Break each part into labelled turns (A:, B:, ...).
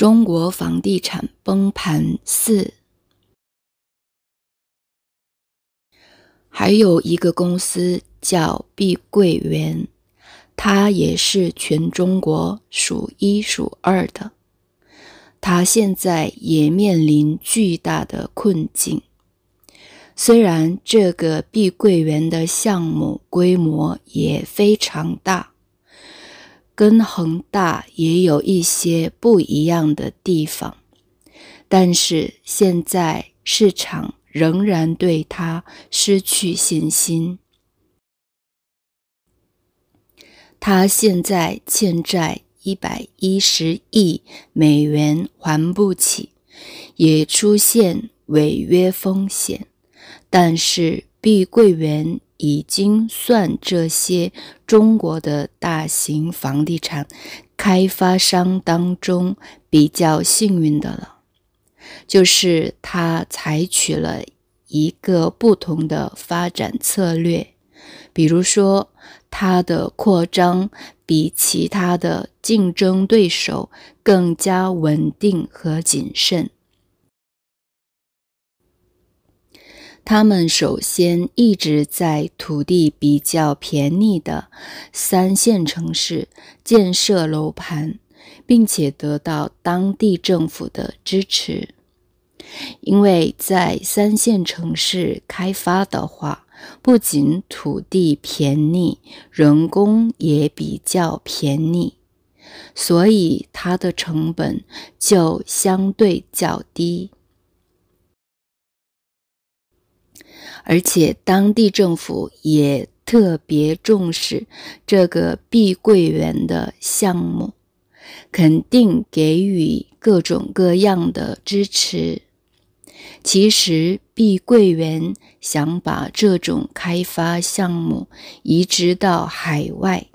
A: 中国房地产崩盘四，还有一个公司叫碧桂园，它也是全中国数一数二的，它现在也面临巨大的困境。虽然这个碧桂园的项目规模也非常大。跟恒大也有一些不一样的地方，但是现在市场仍然对他失去信心。他现在欠债一百一十亿美元还不起，也出现违约风险。但是碧桂园。已经算这些中国的大型房地产开发商当中比较幸运的了，就是他采取了一个不同的发展策略，比如说他的扩张比其他的竞争对手更加稳定和谨慎。他们首先一直在土地比较便宜的三线城市建设楼盘，并且得到当地政府的支持，因为在三线城市开发的话，不仅土地便宜，人工也比较便宜，所以它的成本就相对较低。而且当地政府也特别重视这个碧桂园的项目，肯定给予各种各样的支持。其实碧桂园想把这种开发项目移植到海外，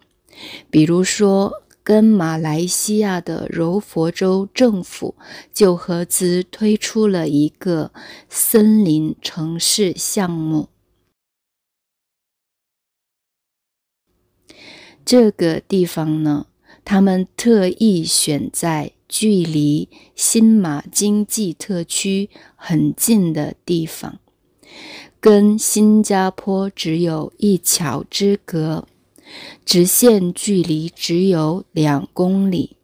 A: 比如说。跟马来西亚的柔佛州政府就合资推出了一个森林城市项目。这个地方呢，他们特意选在距离新马经济特区很近的地方，跟新加坡只有一桥之隔。直线距离只有两公里。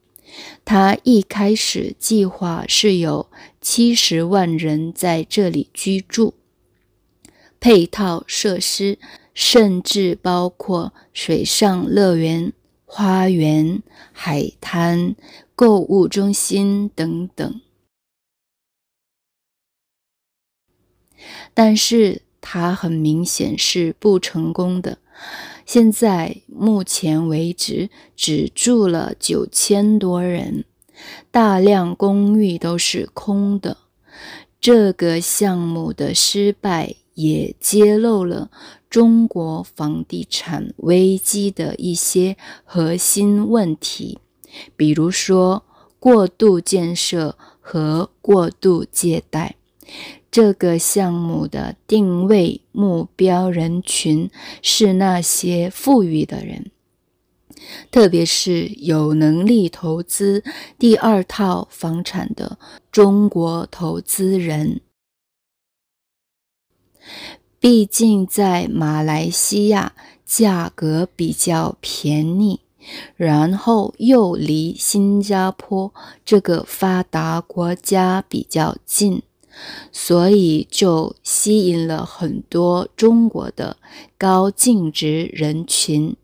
A: 他一开始计划是有七十万人在这里居住，配套设施甚至包括水上乐园、花园、海滩、购物中心等等。但是，他很明显是不成功的。现在目前为止，只住了九千多人，大量公寓都是空的。这个项目的失败也揭露了中国房地产危机的一些核心问题，比如说过度建设和过度借贷。这个项目的定位目标人群是那些富裕的人，特别是有能力投资第二套房产的中国投资人。毕竟在马来西亚价格比较便宜，然后又离新加坡这个发达国家比较近。所以就吸引了很多中国的高净值人群。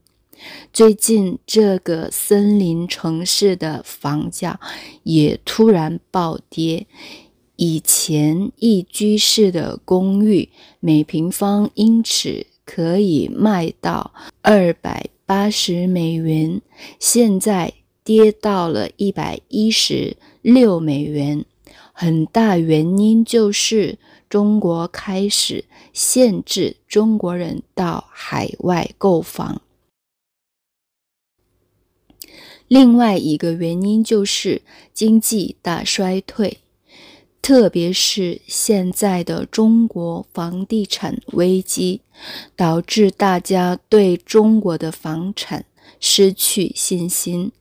A: 最近，这个森林城市的房价也突然暴跌。以前一居室的公寓每平方英尺可以卖到二百八十美元，现在跌到了一百一十六美元。很大原因就是中国开始限制中国人到海外购房。另外一个原因就是经济大衰退，特别是现在的中国房地产危机，导致大家对中国的房产失去信心。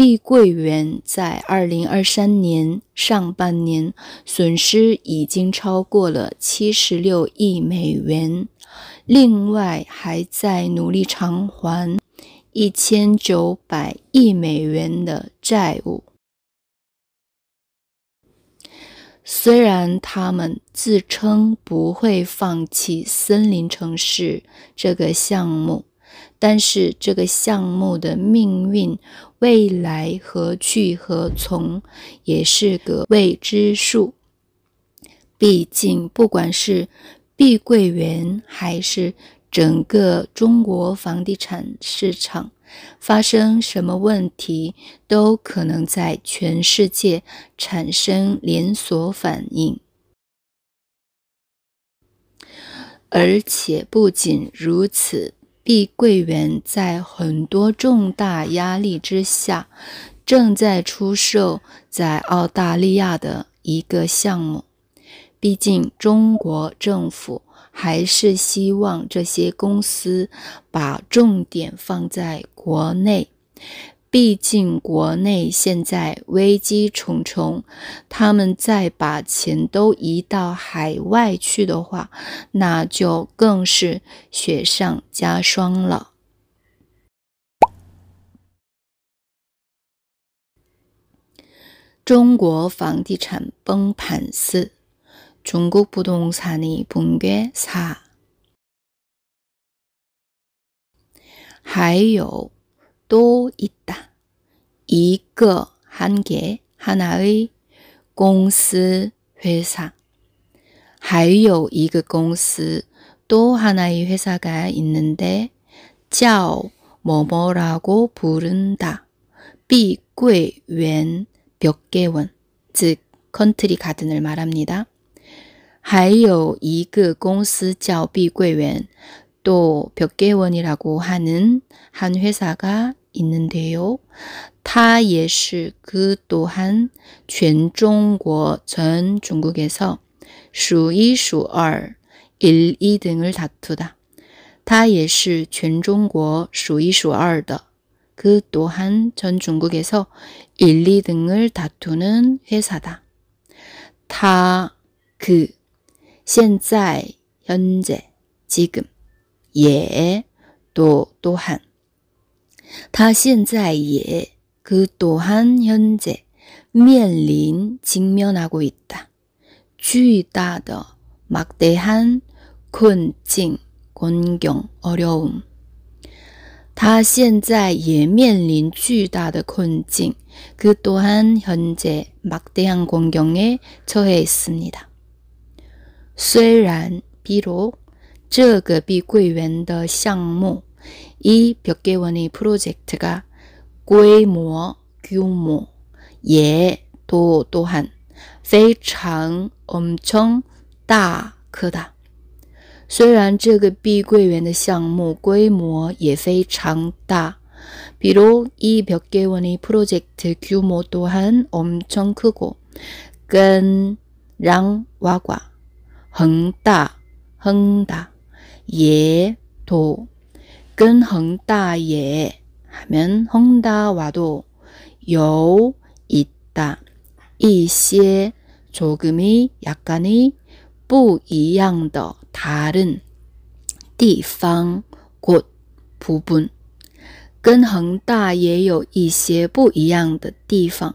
A: 碧桂园在二零二三年上半年损失已经超过了七十六亿美元，另外还在努力偿还一千九百亿美元的债务。虽然他们自称不会放弃“森林城市”这个项目。但是这个项目的命运、未来何去何从，也是个未知数。毕竟，不管是碧桂园还是整个中国房地产市场，发生什么问题，都可能在全世界产生连锁反应。而且不仅如此。碧桂园在很多重大压力之下，正在出售在澳大利亚的一个项目。毕竟，中国政府还是希望这些公司把重点放在国内。毕竟国内现在危机重重，他们再把钱都移到海外去的话，那就更是雪上加霜了。中国房地产崩盘四，中国不动产的崩解四，还有。또 있다. 이거 한 개, 하나의 공스 회사. 还有一个公司,또 하나의 회사가 있는데 叫 뭐뭐라고 부른다. 碧桂园 벽개원, 즉 컨트리 가든을 말합니다. 还有一个公司叫碧桂园,또 벽개원이라고 하는 한 회사가 있는데요. 타 예시 그 또한 전중국 전 중국에서 수이수얼 1, 2등을 다투다. 타 예시 전중국 수이수얼더그 또한 전 중국에서 1, 2등을 다투는 회사다. 타, 그, 现在, 현재, 지금, 예, 또, 또한. 他现在也그 또한 현재 面临 직면하고 있다. 巨大的 막대한 困境 곤경 어려움. 他现在也面临巨大的困境.그 또한 현재 막대한 곤경에 처해 있습니다. 虽然 비록 这个碧桂园的项目이 벽계원의 프로젝트가 꼬이모, 어 규모, 예, 도 또한 非常 엄청 大 크다. 虽然这个碧桂园的项目规模也非常大， 비록 이 벽계원의 프로젝트 규모 또한 엄청 크고 끈랑 와과 헝다 헝다 예도 根恒大也하면 예 헝다와도 요 있다 이시에 조금이 약간의 不一样的 다른 地方곳 부분 跟恒大也有一些不一样的地方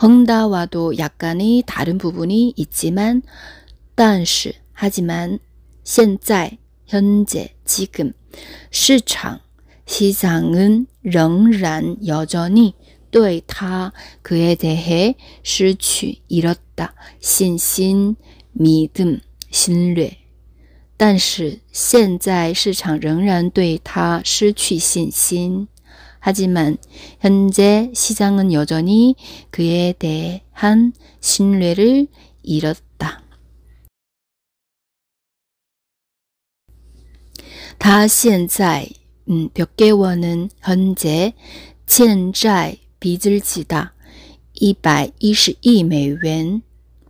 A: 헝다와도 약간의 다른 부분이 있지만 但是 하지만 现在 현재 지금 시장, 시장은仍然 여전히 对他 그에 대해 失去 잃었다, 신신, 믿음, 신뢰. 但是现在市场仍然对它失去信心。 하지만 현재 시장은 여전히 그에 대한 신뢰를 잃었다. 他现在嗯몇 음, 개월은 현재 欠债 빚을 지다 120亿 美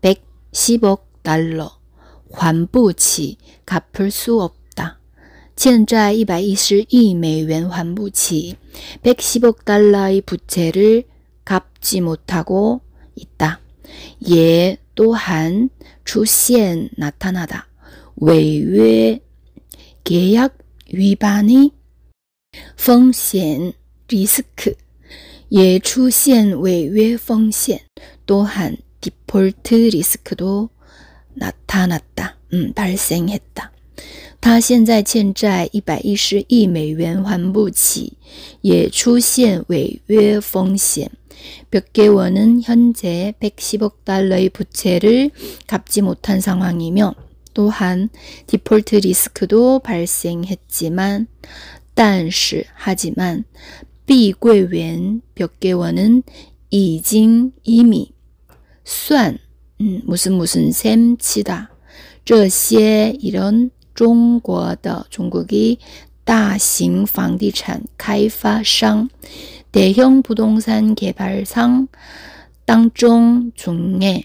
A: 110억 달러 환부치 갚을 수 없다. 欠债 120亿 美 환부치 110억 달러의 부채를 갚지 못하고 있다. 예 또한 출현 나타나다. 외외 계약 위반이 风险 risk 也出现违约风险，또한 default risk도 나타났다. 음, 발생했다. 他现在欠债一百一十亿美元还不起，也出现违约风险。몇 개월은 현재 110억 달러의 부채를 갚지 못한 상황이며 또한 디폴트 리스크도 발생했지만 但是 하지만 비괴웬 벽개원은 이징 이미 算 음, 무슨 무슨 셈 치다 这些 이런 중국의 중국이 大型房地产 개발商 대형 부동산 개발상 当中중에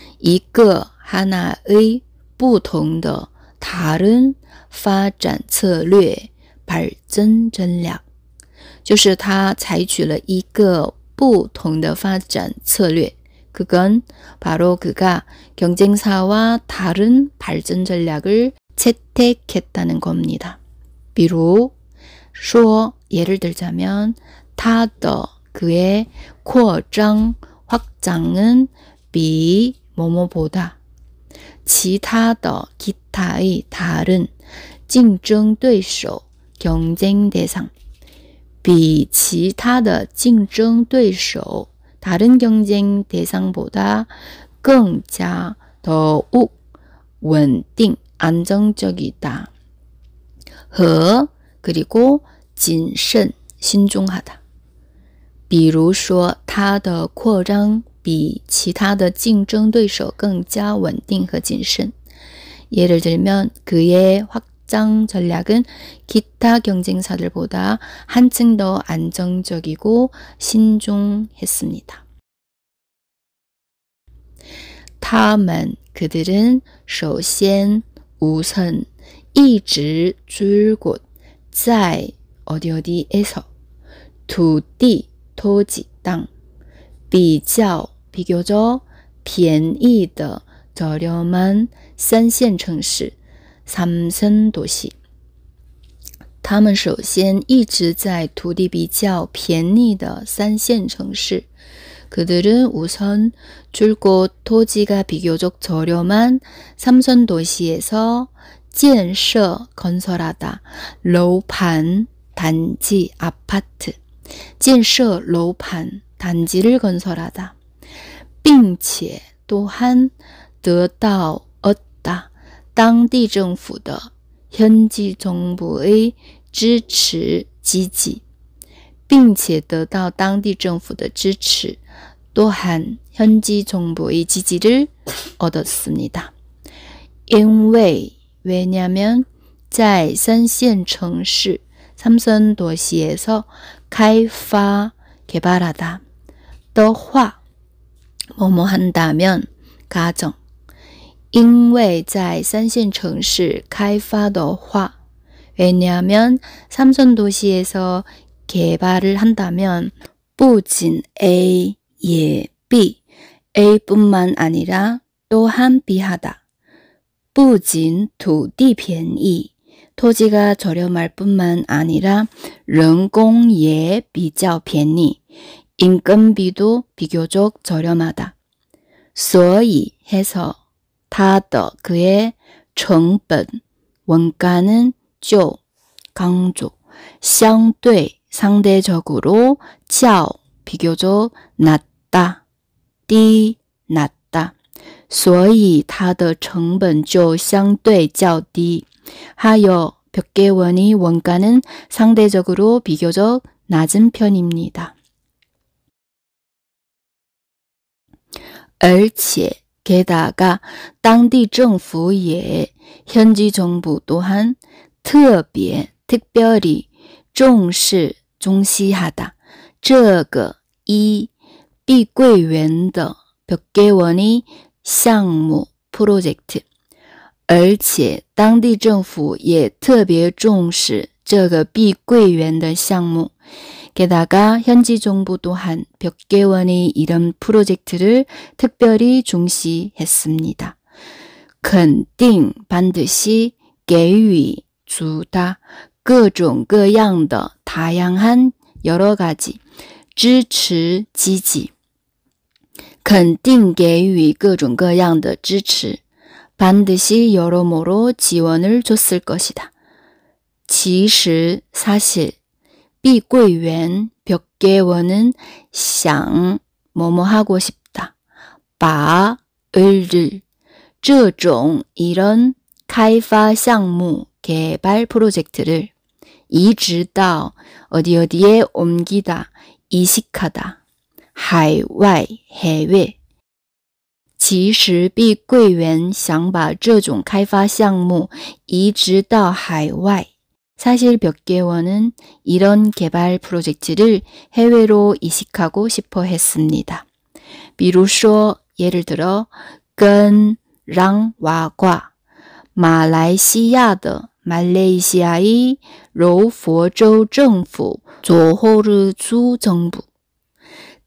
A: 이거 하나의 不同的 다른 发展策略 발전 전략 就是他采取了一个不同的发展策略。 그건 바로 그가 경쟁사와 다른 발전 전략을 채택했다는 겁니다. 비록 说 예를 들자면 他的 그의 扩张 확장은 비 뭐뭐보다 기타的 기타의 다른 경쟁对手 경쟁 대상 比其他的 경쟁对手 다른 경쟁 대상보다 更加 더욱 稳定 안정적이다. 和 그리고 谨慎 신중하다. 比如说它的扩张比其他的竞争对手更加稳定和谨慎。 예를 들면 그의 확장 전략은 기타 경쟁사들보다 한층 더 안정적이고 신중했습니다. 他们 그들은 首先 우선 一直 줄곧 在 어디 어디에서 土地 토지 땅比较 비교적 便宜的 저렴한 산线城市 삼선도시 他们首先一直在土地比较便宜的三线城市。 그들은 우선 줄곧 토지가 비교적 저렴한 삼선 도시에서 建设 건설하다, 楼盘 단지 아파트, 建设楼盘 단지를 건설하다. 并且多汗得到阿达当地政府的经济从不 A 支持积极，并且得到当地政府的支持，多汗经济从不 A 积极的，阿达습니 다。 因为왜냐면在三线城市三선도시에서开发개발하 다， 的话 뭐뭐 한다면 가정 因为在三线城市开发的话 왜냐하면 삼선 도시에서 개발을 한다면 부진 A 예 B A뿐만 아니라 또한 B하다. 부진 도디 便宜 e, 토지가 저렴할 뿐만 아니라 人工也比较便宜 인건비도 비교적 저렴하다. 所以 해서 他더 그의 成本 원가는 就 강조 相对 상대적으로 较 비교적 낮다 低 낮다 所以它的成本就相对较低 하여 벽계원이 원가는 상대적으로 비교적 낮은 편입니다. 而且，给大家，当地政府也，현지정부또 한， 特别特别地重视中西哈达这个一碧桂园的，백기원의项目 project。而且，当地政府也特别重视这个碧桂园的项目。 게다가 현지 정부 또한 벽계원의 이런 프로젝트를 특별히 중시했습니다. 肯定 반드시 개위 주다 各种各样的 다양한 여러 가지 지持 지지 肯定给予各种各样的支持 반드시 여러모로 지원을 줬을 것이다. 其实 사실 碧桂园 벽계원은 想 뭐뭐 하고 싶다. 把을들 这种 이런 开发项目 개발 프로젝트를 이지到 어디 어디에 옮기다 이식하다 海外 해외 其实碧桂园想把这种开发项目移植到海外。 사실 벽계원은 이런 개발 프로젝트를 해외로 이식하고 싶어 했습니다. 비루쇼 예를 들어 끈랑와과 마라이시아의 말레이시아의 로포조 정부 조호르주 정부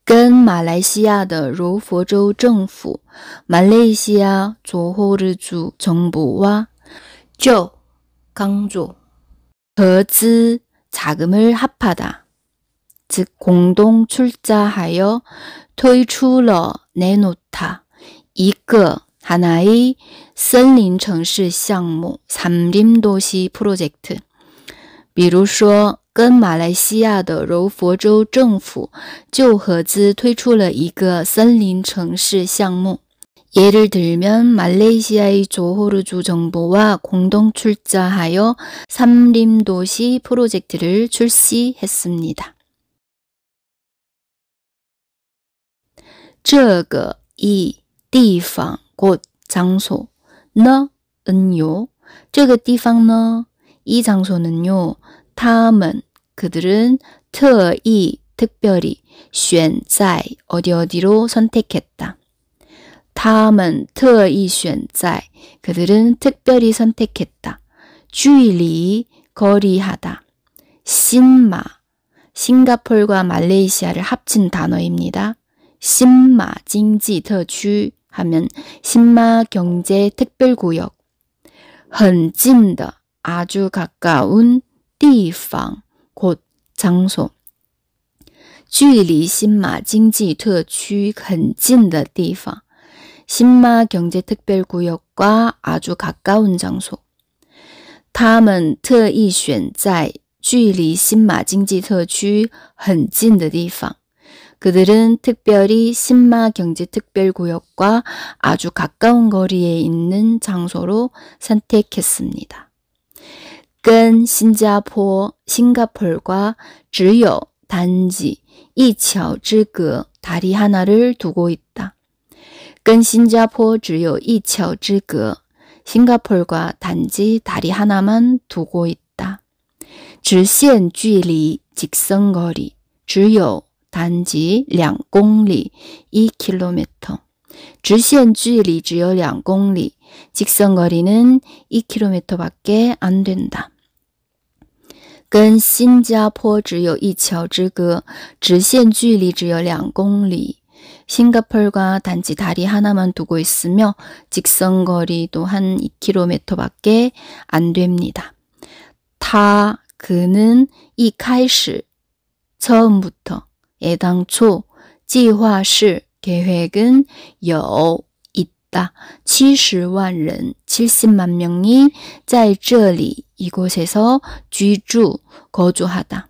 A: 跟马来西亚的柔佛州政府、马来西亚조호르주政府哇，就刚做。 더즈 자금을 합하다. 즉 공동 출자하여 토출러 내놓다. 이거 하나의森林城市 项目 삼림도시 프로젝트. 比如说跟马来西亚的柔佛州政府就合资推出了一个森林城市项目。 예를 들면 말레이시아의 조호르주 정부와 공동 출자하여 삼림도시 프로젝트를 출시했습니다. 这个이地方곧 장소 너 은요 这个地方呢이 장소는요 他们 그들은 特意 특별히 选在 어디 어디로 선택했다. 다음은 特意选在 그들은 특별히 선택했다. 주일이 거리하다. 신마 싱가폴과 말레이시아를 합친 단어입니다. 신마 징지 특区 하면 신마 경제 특별구역 很近的 아주 가까운 地方곳 장소 距离新马经济特区很近的地方 신마 경제특별구역과 아주 가까운 장소. 他们特意选在距离 신마 经济特区很近的地方. 그들은 특별히 신마 경제특별구역과 아주 가까운 거리에 있는 장소로 선택했습니다. 끈 신자포 싱가폴과 只有 단지 이桥之隔 다리 하나를 두고 있다. 跟新加坡只有一桥之隔，新加坡과단지다리하나만두고있 다。 直线距离직선거리只有단지两公里一 kilometer， 直线距离只有两公里，직선거리는一 kilometer밖에 안 된다。 跟新加坡只有一桥之隔，直线距离只有两公里。 싱가폴과 단지 다리 하나만 두고 있으며 직선 거리도 한 2km밖에 안 됩니다. 다 그는 이 카이시 처음부터 애당초 지화시 계획은 여 있다. 70만 人, 70만 명이 在这里 이곳에서 居住 거주하다.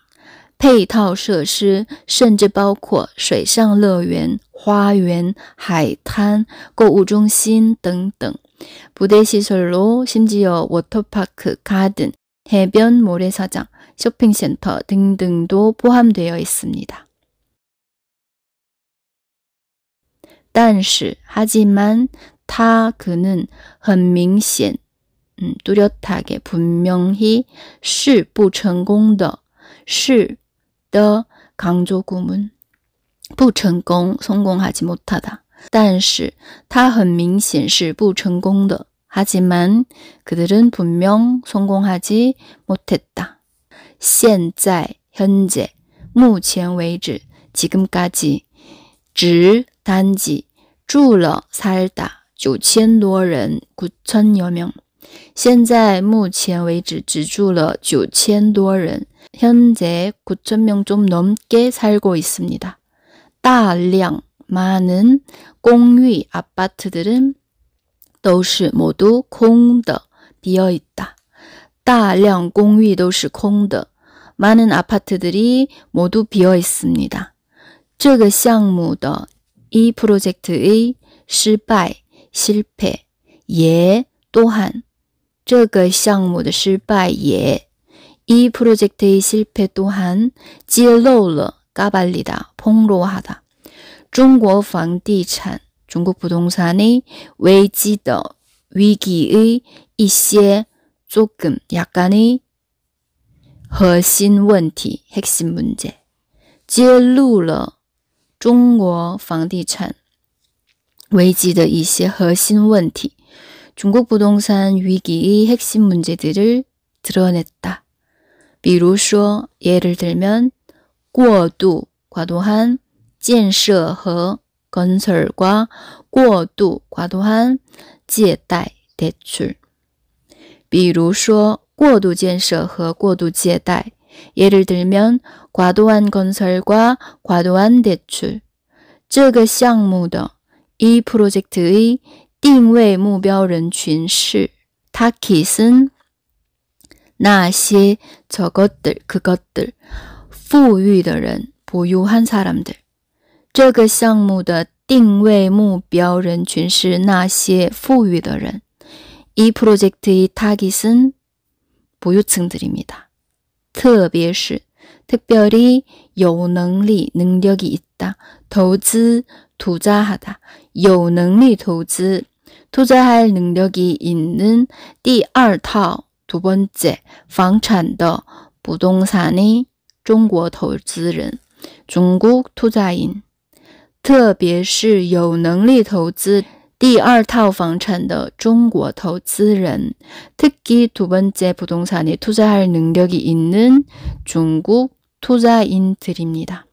A: 配套设施甚至包括水上乐园、花园、海滩、购物中心等等。부대시설로 심지어 워터파크, 가든, 해변, 모래사장, 쇼핑센터 등등도 포함되어 있습니다. 但是, 하지만, 타, 그는, 很明显,嗯 음, 뚜렷하게, 분명히, 是不成功的,是的工作部门不成功，成功하지못했 다。 但是，它很明显是不成功的。하지만그들은분명성공하지못했다现在，현 재， 目前为止，지금까 지， 只，단 지， 住了，살 다， 九千多人，구천여 명， 现在目前为止只住了九千多人。 현재 9,000명 좀 넘게 살고 있습니다. 다량 많은 공위 아파트들은 都是 모두 공的 비어 있다. 大量 공위 都是空的. 많은 아파트들이 모두 비어 있습니다. 这个项目的이 프로젝트의 실패, 실패, 예 또한 这个项目的失败也이 프로젝트의 실패 또한 揭露了 까발리다, 폭로하다. 중국 房地产 중국 부동산의 위기더 위기의 一些 조금 약간의 핵심 문제, 핵심 문제. 揭露了 중국 房地产 위기의 一些 핵심 문제. 중국 부동산 위기의 핵심 문제들을 드러냈다. 比如说, 예를 들면, 过度, 과도한, 建设和 건설과 过度, 과도한, 借贷, 대출. 比如说,过度建设和过度借贷. 예를 들면, 과도한 건설과 과도한 대출. 这个项目的이 프로젝트의 定位目标人群是 타킷은 那些저것들 그것들 富裕的人 부유한 사람들 这个项目的定位目标人群是那些富裕的人。이 프로젝트의 타깃은 보유층들입니다. 特别是 특별히 요能리 능력이 있다. 도즈 투자하다. 요能리 도즈 투자할 능력이 있는 第二套두 번째,房产的 부동산의 중국 투자인, 중국 투자인. 特别是有能力投资第二套房产的中国投资人, 특히 두 번째 부동산에 투자할 능력이 있는 중국 투자인들입니다.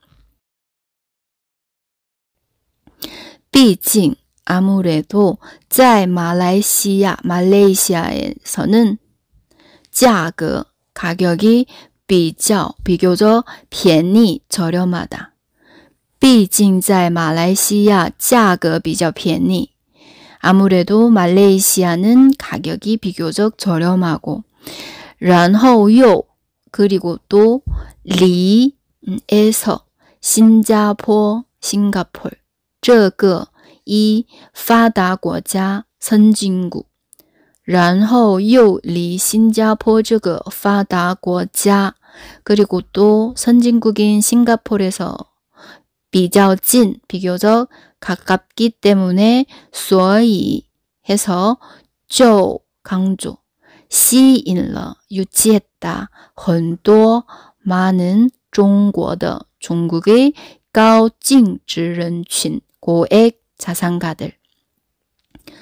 A: 毕竟 아무래도 在马来西亚 말레이시아에서는 价格 가격이 비교 비교적 便宜 저렴하다. 毕竟在马来西亚价格比较便宜. 아무래도 말레이시아는 가격이 비교적 저렴하고 然后又 그리고 또 리에서 신자포 싱가폴 这个이发达国家선진국 然后又离新加坡这个发达国家，그리고또 선진국인 싱가포르에서 비교 진, 비교적 가깝기 때문에 所以 해서 就 강조, 吸引了, 유치했다, 很多 많은 중국의 중국의 高净值人群, 고액 자산가들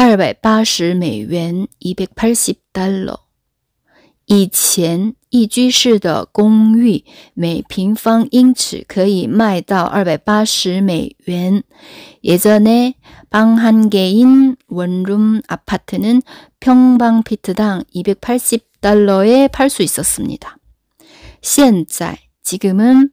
A: 280美元（180 달러）。以前一居室的公寓每平方英尺可以卖到280 美元. 예전에 방 한 개인 원룸 아파트는 평방 피트당 280달러에 팔 수 있었습니다. 现在 지금은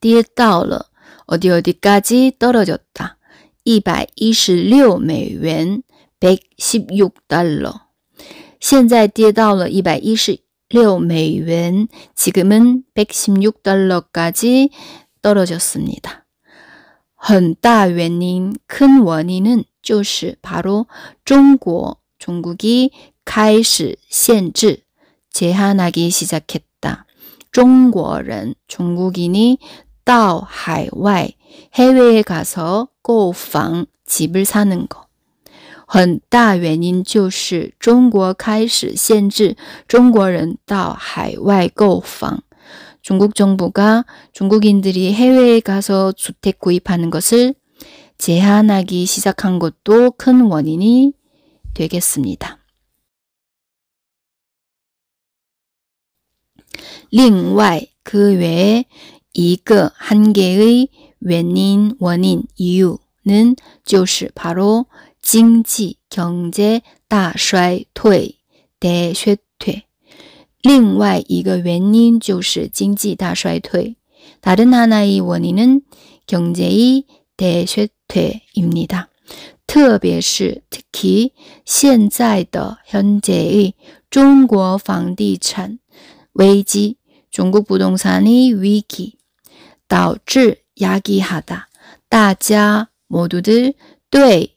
A: 跌到了 어디 어디까지 떨어졌다. 116美元 116달러. 现在跌到了116美元. 지금은 116달러까지 떨어졌습니다. 很大原因,큰 원인은 就是 바로 중국, 중국이 开始限制, 제한하기 시작했다. 중국인, 중국인이 到海外, 해외에 가서 购房, 집을 사는 거. 很大原因就是中国开始限制中国人到海外购房。 중국 정부가 중국인들이 해외에 가서 주택 구입하는 것을 제한하기 시작한 것도 큰 원인이 되겠습니다. 另外,그 외에 이거 한 개의 원인, 원인, 이유는 就是 바로 经济经济大衰退，大衰退。另外一个原因就是经济大衰退。다른하나의원인은경제의대衰退입니다特别是，특히现在的현재的中国房地产危机，中国不动产的危机，导致야기하다大家모두들对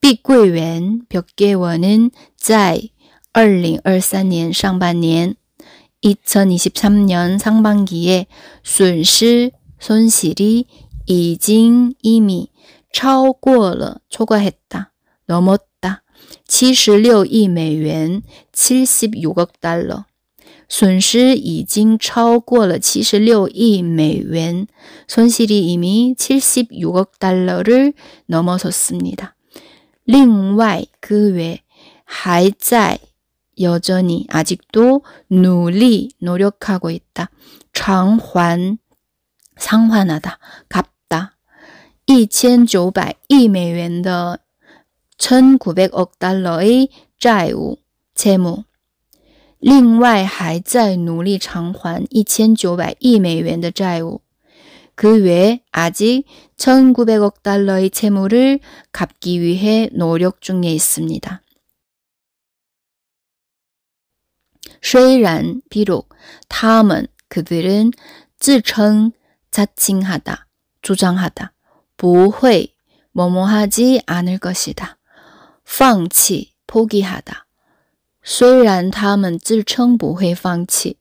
A: 碧桂园벽계원은在2023년上半년2023년 상반기에 순시 손실이 이징 이미 超过了 초과했다 넘었다 76억 미엔 76억 달러 损失已经超过了76억 미엔 손실이 이미 76억 달러를 넘어섰습니다. 另外,그 외, 还在, 여전히, 아직도, 努力, 노력하고 있다. 偿还, 상환하다, 갚다. 1,900억 메이엔 1,900억 달러의 债务, 채무. 另外还在努力偿还一千九百亿美元的债务。그 외에 아직 1900억 달러의 채무를 갚기 위해 노력 중에 있습니다. 虽然 비록 他们 그들은 自称 자칭하다 주장하다 不会 뭐뭐하지 않을 것이다. 放弃 포기하다. 虽然他们自称不会放弃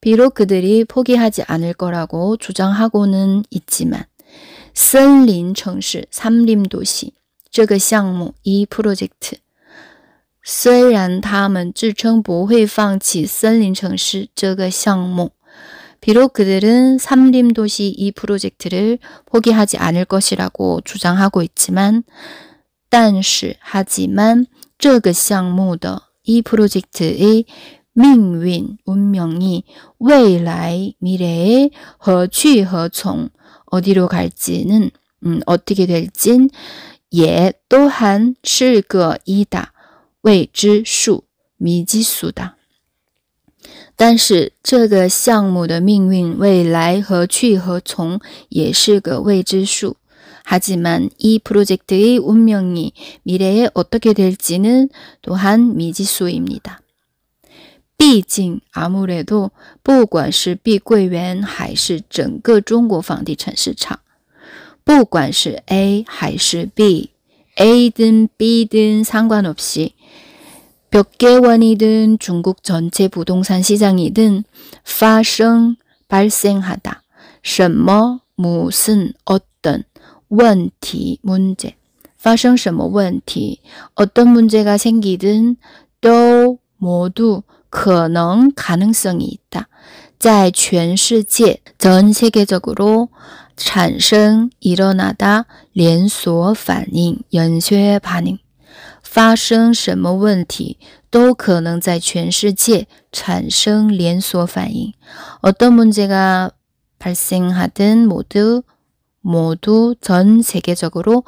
A: 비록 그들이 포기하지 않을 거라고 주장하고는 있지만森林城市 삼림도시 这个项目이 프로젝트 虽然他们自称不会放弃森林城市这个项目 비록 그들은 삼림도시 이 프로젝트를 포기하지 않을 것이라고 주장하고 있지만 但是하지만 这个项目的이 프로젝트의 命运 운명이 未来 미래에 何去何从 어디로 갈지는 음, 어떻게 될진 예 또한 是个이다 未知数 미지수다. 但是这个项目的命运未来何去何从也是个未知数。 하지만 이 프로젝트의 운명이 미래에 어떻게 될지는 또한 미지수입니다. 毕竟，阿姆列度，不管是碧桂园还是整个中国房地产市场，不管是 A 还是 B，A 든 B 든상관없 이， 몇개원이든중국전체부동산시장이든발생발생하 다， 什么무슨어떤问题문 제， 发生什么问题，어떤문제가생기 든， 都모두 可能가능성이 있다. 在全世界전 세계적으로 产生 일어나다 연소 반응 연쇄 반응 发生什么问题都可能在全世界产生连锁反应。 어떤 문제가 발생하든 모두 모두 전 세계적으로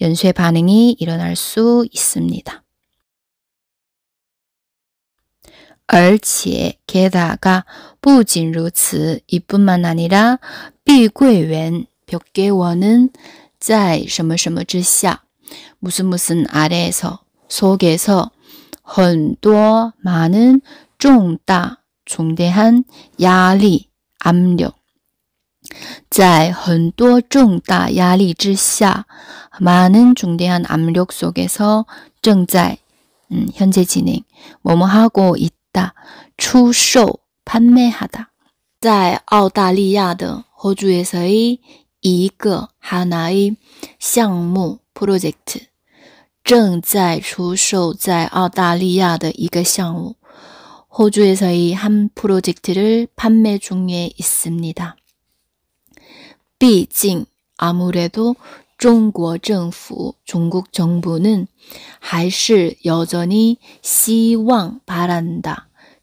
A: 연쇄 반응이 일어날 수 있습니다. 而且 게다가 不仅如此 이뿐만 아니라 碧桂园 벽계원은 在什么什么之下 무슨 무슨 아래에서 속에서 很多 많은 重大 중대한 야리 압력 在很多重大压力之下 많은 중대한 압력 속에서 正在 음, 현재 진행 뭐뭐 하고 있다 있다. 추쇼 판매하다. 在澳大利亚的호주에서의一个하나의项目 project 正在出售在澳大利亚的一个项目。 호주에서의 한 프로젝트를 판매 중에 있습니다. 毕竟 아무래도 중국 정부, 중국 정부는 还是 여전히 希望 바란다.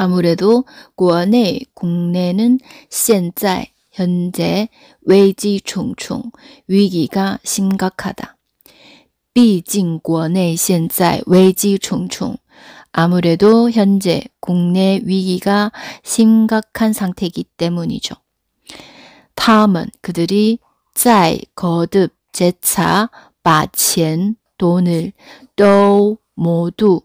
A: 아무래도 고원의 국내는 现在 현재 위기 총총 위기가 심각하다. 毕竟国内现在危机重重. 아무래도 현재 국내 위기가 심각한 상태이기 때문이죠. 다음은 그들이 在 거듭 재차 把첸 돈을 또 모두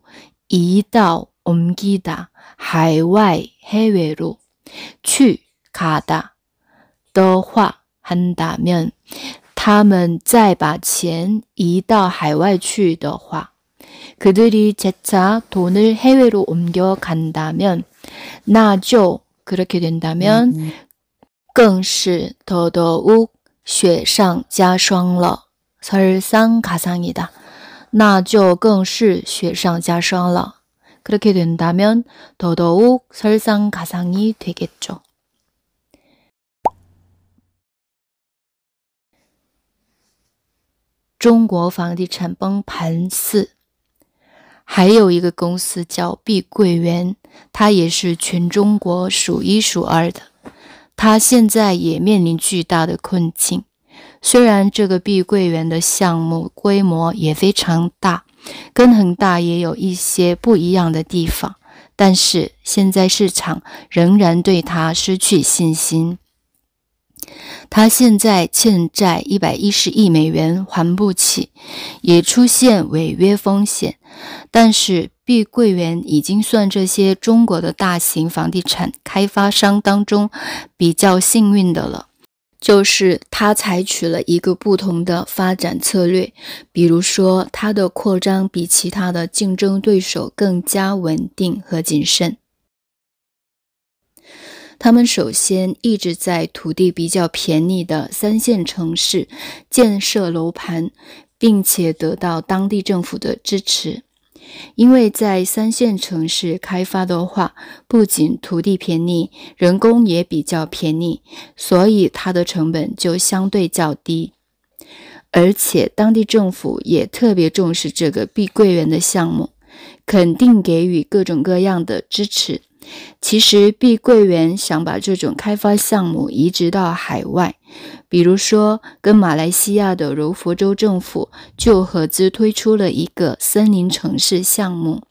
A: 이다 옮기다 하이와이 해외로 취 가다 더화 한다면 他们再把钱移到海外去的话 그들이 재차 돈을 해외로 옮겨간다면 나죠 그렇게 된다면 음. 更是 더더욱 雪上加霜了설상가상이다 나죠 更是雪上加霜了그렇게된다면더더욱설상가상이되겠 죠。 中国房地产崩盘四，还有一个公司叫碧桂园，它也是全中国数一数二的，它现在也面临巨大的困境。虽然这个碧桂园的项目规模也非常大。跟恒大也有一些不一样的地方，但是现在市场仍然对它失去信心。他现在欠债一百一十亿美元还不起，也出现违约风险。但是碧桂园已经算这些中国的大型房地产开发商当中比较幸运的了。就是它采取了一个不同的发展策略，比如说它的扩张比其他的竞争对手更加稳定和谨慎。他们首先一直在土地比较便宜的三线城市建设楼盘，并且得到当地政府的支持。因为在三线城市开发的话，不仅土地便宜，人工也比较便宜，所以它的成本就相对较低。而且当地政府也特别重视这个碧桂园的项目。肯定给予各种各样的支持。其实，碧桂园想把这种开发项目移植到海外，比如说，跟马来西亚的柔佛州政府就合资推出了一个森林城市项目。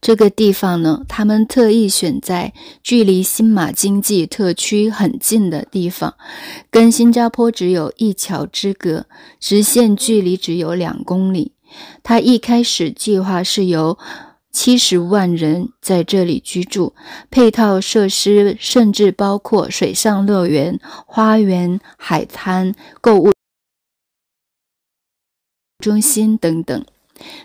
A: 这个地方呢，他们特意选在距离新马经济特区很近的地方，跟新加坡只有一桥之隔，直线距离只有两公里。他一开始计划是由七十万人在这里居住，配套设施甚至包括水上乐园、花园、海滩、购物中心等等。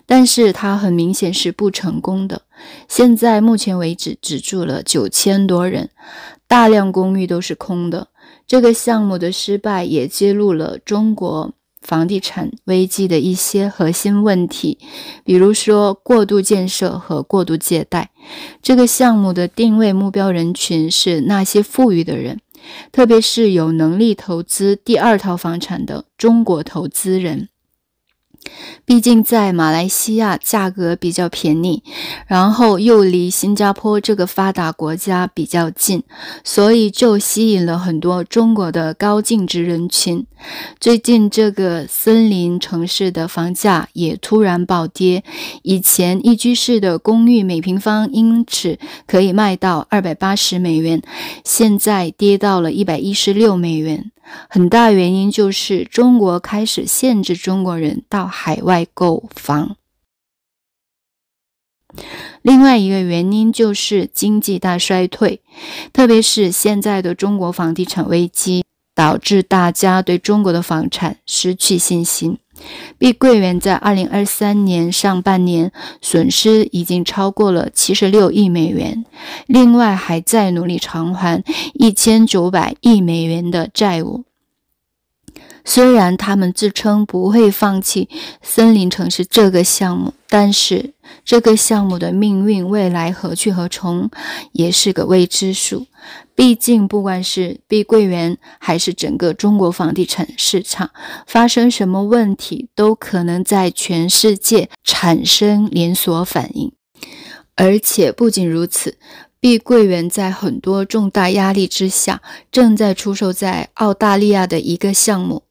A: 但是它很明显是不成功的。现在目前为止只住了九千多人，大量公寓都是空的。这个项目的失败也揭露了中国。房地产危机的一些核心问题，比如说过度建设和过度借贷。这个项目的定位目标人群是那些富裕的人，特别是有能力投资第二套房产的中国投资人。毕竟在马来西亚价格比较便宜，然后又离新加坡这个发达国家比较近，所以就吸引了很多中国的高净值人群。最近这个森林城市的房价也突然暴跌，以前一居室的公寓每平方英尺可以卖到二百八十美元，现在跌到了一百一十六美元。很大原因就是中国开始限制中国人到海外购房，另外一个原因就是经济大衰退，特别是现在的中国房地产危机，导致大家对中国的房产失去信心。碧桂园在二零二三年上半年损失已经超过了七十六亿美元，另外还在努力偿还一千九百亿美元的债务。虽然他们自称不会放弃森林城市这个项目，但是这个项目的命运未来何去何从也是个未知数。毕竟，不管是碧桂园还是整个中国房地产市场发生什么问题，都可能在全世界产生连锁反应。而且不仅如此，碧桂园在很多重大压力之下，正在出售在澳大利亚的一个项目。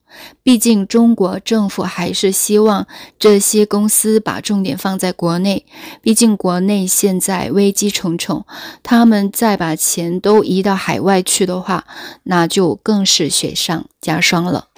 A: 毕竟，中国政府还是希望这些公司把重点放在国内。毕竟，国内现在危机重重，他们再把钱都移到海外去的话，那就更是雪上加霜了。